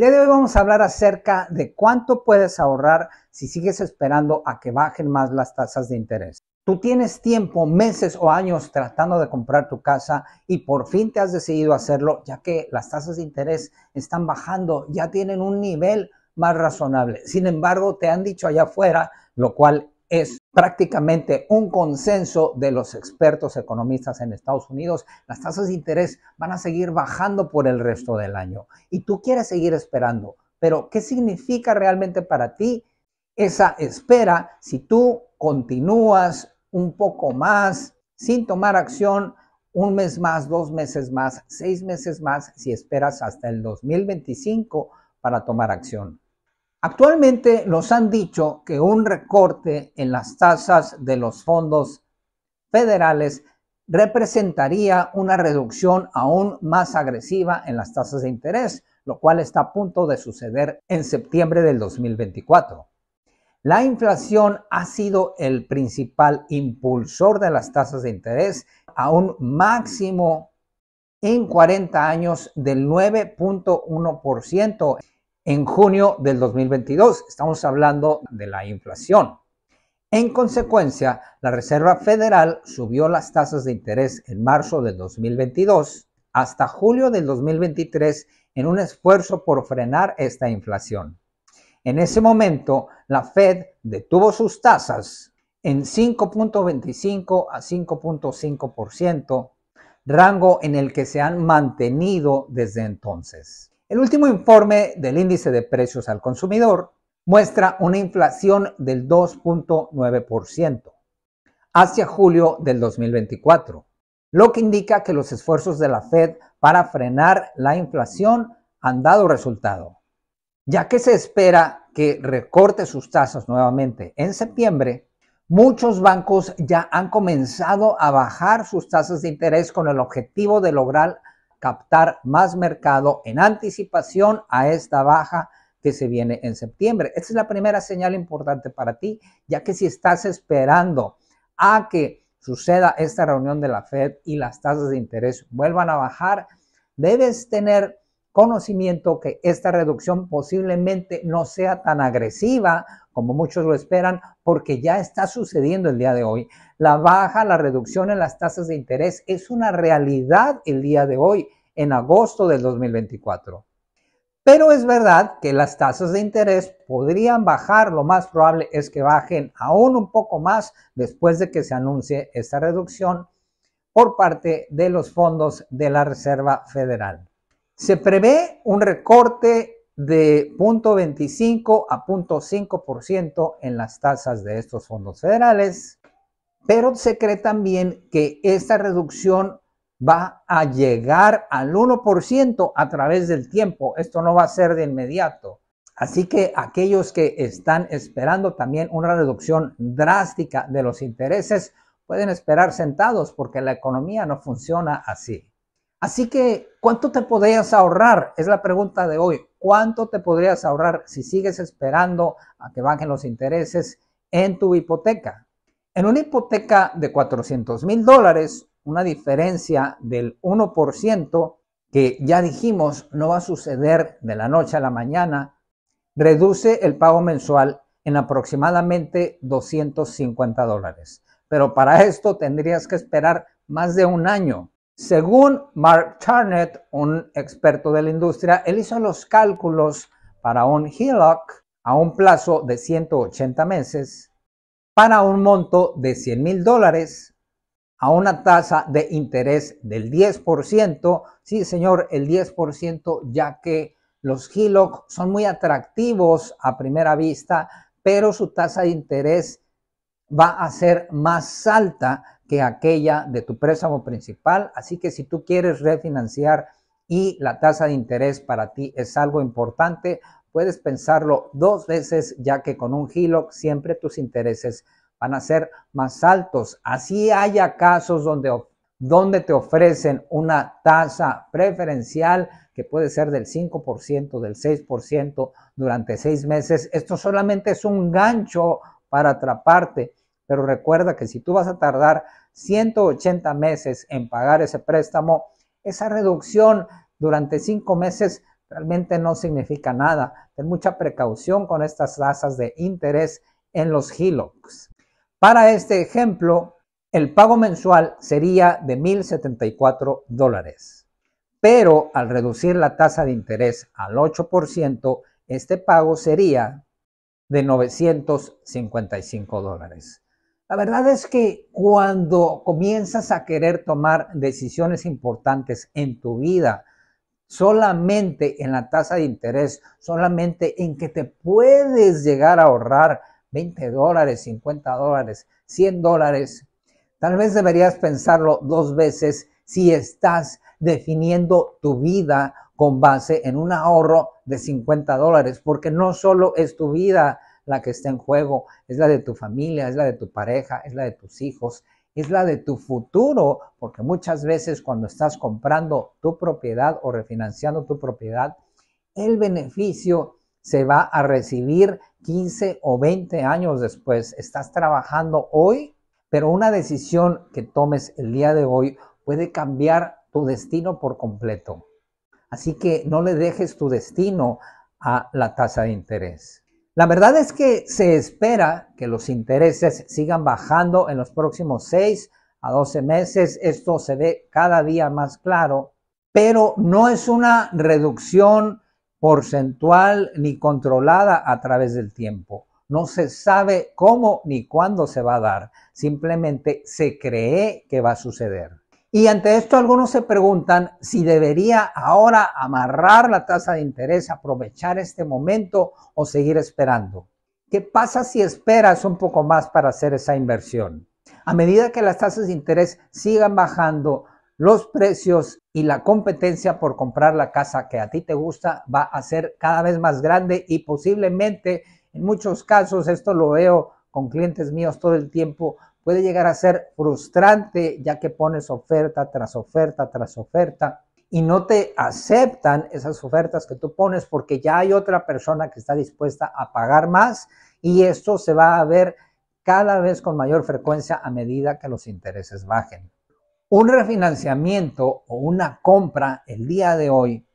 El de hoy vamos a hablar acerca de cuánto puedes ahorrar si sigues esperando a que bajen más las tasas de interés. Tú tienes tiempo, meses o años tratando de comprar tu casa y por fin te has decidido hacerlo ya que las tasas de interés están bajando, ya tienen un nivel más razonable. Sin embargo, te han dicho allá afuera, lo cual es prácticamente un consenso de los expertos economistas en Estados Unidos, las tasas de interés van a seguir bajando por el resto del año. Y tú quieres seguir esperando, pero ¿qué significa realmente para ti esa espera si tú continúas un poco más sin tomar acción? Un mes más, dos meses más, seis meses más, si esperas hasta el 2025 para tomar acción. Actualmente nos han dicho que un recorte en las tasas de los fondos federales representaría una reducción aún más agresiva en las tasas de interés, lo cual está a punto de suceder en septiembre del 2024. La inflación ha sido el principal impulsor de las tasas de interés a un máximo en 40 años del 9.1% en junio del 2022. Estamos hablando de la inflación. En consecuencia, la Reserva Federal subió las tasas de interés en marzo del 2022 hasta julio del 2023 en un esfuerzo por frenar esta inflación. En ese momento, la Fed detuvo sus tasas en 5.25 a 5.5%, rango en el que se han mantenido desde entonces. El último informe del índice de precios al consumidor muestra una inflación del 2.9% hacia julio del 2024, lo que indica que los esfuerzos de la Fed para frenar la inflación han dado resultado, ya que se espera que recorte sus tasas nuevamente en septiembre Muchos bancos ya han comenzado a bajar sus tasas de interés con el objetivo de lograr captar más mercado en anticipación a esta baja que se viene en septiembre. Esta es la primera señal importante para ti, ya que si estás esperando a que suceda esta reunión de la Fed y las tasas de interés vuelvan a bajar, debes tener conocimiento que esta reducción posiblemente no sea tan agresiva como muchos lo esperan, porque ya está sucediendo el día de hoy. La baja, la reducción en las tasas de interés es una realidad el día de hoy, en agosto del 2024. Pero es verdad que las tasas de interés podrían bajar, lo más probable es que bajen aún un poco más después de que se anuncie esta reducción por parte de los fondos de la Reserva Federal. Se prevé un recorte de 0.25 a 0.5% en las tasas de estos fondos federales, pero se cree también que esta reducción va a llegar al 1% a través del tiempo. Esto no va a ser de inmediato. Así que aquellos que están esperando también una reducción drástica de los intereses pueden esperar sentados porque la economía no funciona así. Así que, ¿cuánto te podrías ahorrar? Es la pregunta de hoy. ¿Cuánto te podrías ahorrar si sigues esperando a que bajen los intereses en tu hipoteca? En una hipoteca de 400 mil dólares, una diferencia del 1%, que ya dijimos no va a suceder de la noche a la mañana, reduce el pago mensual en aproximadamente 250 dólares. Pero para esto tendrías que esperar más de un año según Mark Charnett, un experto de la industria, él hizo los cálculos para un HELOC a un plazo de 180 meses para un monto de 100 mil dólares a una tasa de interés del 10%. Sí, señor, el 10%, ya que los HELOC son muy atractivos a primera vista, pero su tasa de interés va a ser más alta que aquella de tu préstamo principal. Así que si tú quieres refinanciar y la tasa de interés para ti es algo importante, puedes pensarlo dos veces ya que con un HELOC siempre tus intereses van a ser más altos. Así haya casos donde, donde te ofrecen una tasa preferencial que puede ser del 5%, del 6% durante seis meses. Esto solamente es un gancho para atraparte pero recuerda que si tú vas a tardar 180 meses en pagar ese préstamo, esa reducción durante 5 meses realmente no significa nada. Ten mucha precaución con estas tasas de interés en los HELOCs. Para este ejemplo, el pago mensual sería de 1.074 dólares, pero al reducir la tasa de interés al 8%, este pago sería de 955 dólares. La verdad es que cuando comienzas a querer tomar decisiones importantes en tu vida, solamente en la tasa de interés, solamente en que te puedes llegar a ahorrar 20 dólares, 50 dólares, 100 dólares, tal vez deberías pensarlo dos veces si estás definiendo tu vida con base en un ahorro de 50 dólares, porque no solo es tu vida, la que está en juego, es la de tu familia, es la de tu pareja, es la de tus hijos, es la de tu futuro, porque muchas veces cuando estás comprando tu propiedad o refinanciando tu propiedad, el beneficio se va a recibir 15 o 20 años después. Estás trabajando hoy, pero una decisión que tomes el día de hoy puede cambiar tu destino por completo. Así que no le dejes tu destino a la tasa de interés. La verdad es que se espera que los intereses sigan bajando en los próximos 6 a 12 meses. Esto se ve cada día más claro, pero no es una reducción porcentual ni controlada a través del tiempo. No se sabe cómo ni cuándo se va a dar. Simplemente se cree que va a suceder. Y ante esto algunos se preguntan si debería ahora amarrar la tasa de interés, aprovechar este momento o seguir esperando. ¿Qué pasa si esperas un poco más para hacer esa inversión? A medida que las tasas de interés sigan bajando, los precios y la competencia por comprar la casa que a ti te gusta va a ser cada vez más grande y posiblemente en muchos casos, esto lo veo con clientes míos todo el tiempo, puede llegar a ser frustrante ya que pones oferta tras oferta tras oferta y no te aceptan esas ofertas que tú pones porque ya hay otra persona que está dispuesta a pagar más y esto se va a ver cada vez con mayor frecuencia a medida que los intereses bajen. Un refinanciamiento o una compra el día de hoy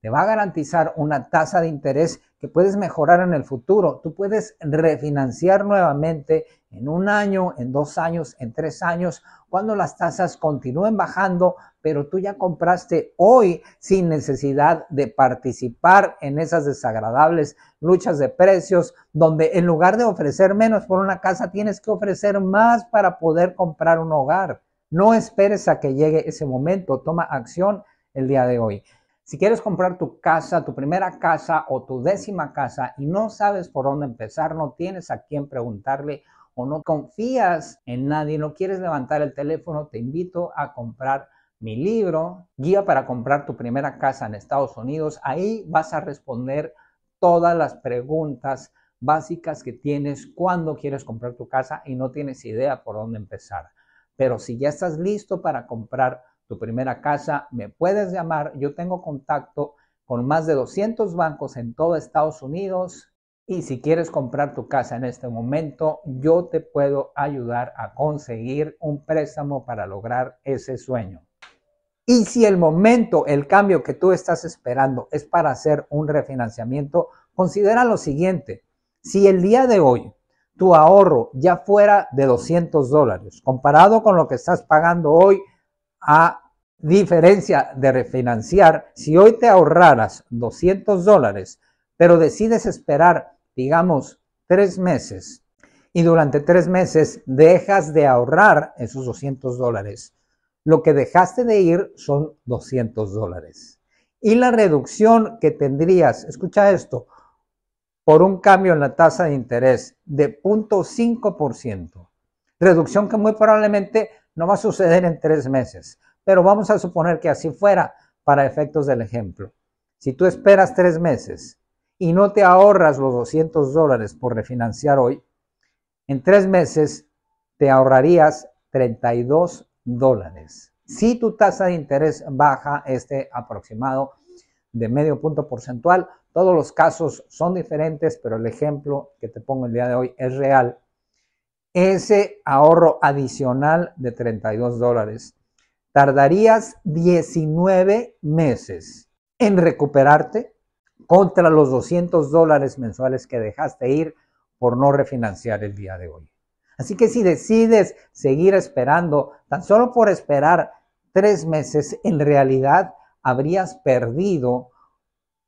te va a garantizar una tasa de interés que puedes mejorar en el futuro. Tú puedes refinanciar nuevamente en un año, en dos años, en tres años, cuando las tasas continúen bajando, pero tú ya compraste hoy sin necesidad de participar en esas desagradables luchas de precios, donde en lugar de ofrecer menos por una casa, tienes que ofrecer más para poder comprar un hogar. No esperes a que llegue ese momento, toma acción el día de hoy. Si quieres comprar tu casa, tu primera casa o tu décima casa y no sabes por dónde empezar, no tienes a quién preguntarle o no confías en nadie, no quieres levantar el teléfono, te invito a comprar mi libro, Guía para comprar tu primera casa en Estados Unidos. Ahí vas a responder todas las preguntas básicas que tienes cuando quieres comprar tu casa y no tienes idea por dónde empezar. Pero si ya estás listo para comprar tu primera casa, me puedes llamar. Yo tengo contacto con más de 200 bancos en todo Estados Unidos. Y si quieres comprar tu casa en este momento, yo te puedo ayudar a conseguir un préstamo para lograr ese sueño. Y si el momento, el cambio que tú estás esperando es para hacer un refinanciamiento, considera lo siguiente. Si el día de hoy tu ahorro ya fuera de 200 dólares, comparado con lo que estás pagando hoy, a diferencia de refinanciar, si hoy te ahorraras 200 dólares, pero decides esperar, digamos, tres meses y durante tres meses dejas de ahorrar esos 200 dólares, lo que dejaste de ir son 200 dólares. Y la reducción que tendrías, escucha esto, por un cambio en la tasa de interés de 0.5%, reducción que muy probablemente no va a suceder en tres meses, pero vamos a suponer que así fuera para efectos del ejemplo. Si tú esperas tres meses y no te ahorras los 200 dólares por refinanciar hoy, en tres meses te ahorrarías 32 dólares. Si tu tasa de interés baja este aproximado de medio punto porcentual, todos los casos son diferentes, pero el ejemplo que te pongo el día de hoy es real ese ahorro adicional de 32 dólares. Tardarías 19 meses en recuperarte contra los 200 dólares mensuales que dejaste ir por no refinanciar el día de hoy. Así que si decides seguir esperando, tan solo por esperar tres meses, en realidad habrías perdido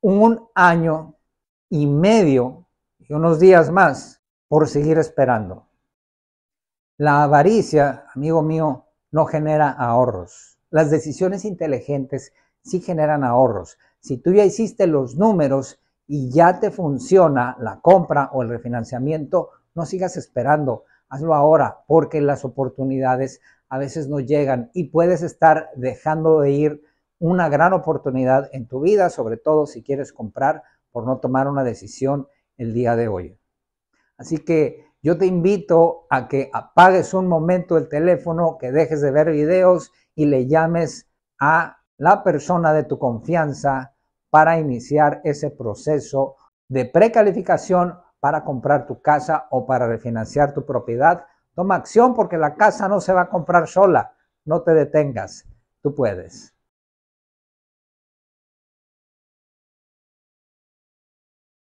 un año y medio y unos días más por seguir esperando. La avaricia, amigo mío, no genera ahorros. Las decisiones inteligentes sí generan ahorros. Si tú ya hiciste los números y ya te funciona la compra o el refinanciamiento, no sigas esperando, hazlo ahora, porque las oportunidades a veces no llegan y puedes estar dejando de ir una gran oportunidad en tu vida, sobre todo si quieres comprar por no tomar una decisión el día de hoy. Así que yo te invito a que apagues un momento el teléfono, que dejes de ver videos y le llames a la persona de tu confianza para iniciar ese proceso de precalificación para comprar tu casa o para refinanciar tu propiedad. Toma acción porque la casa no se va a comprar sola. No te detengas, tú puedes.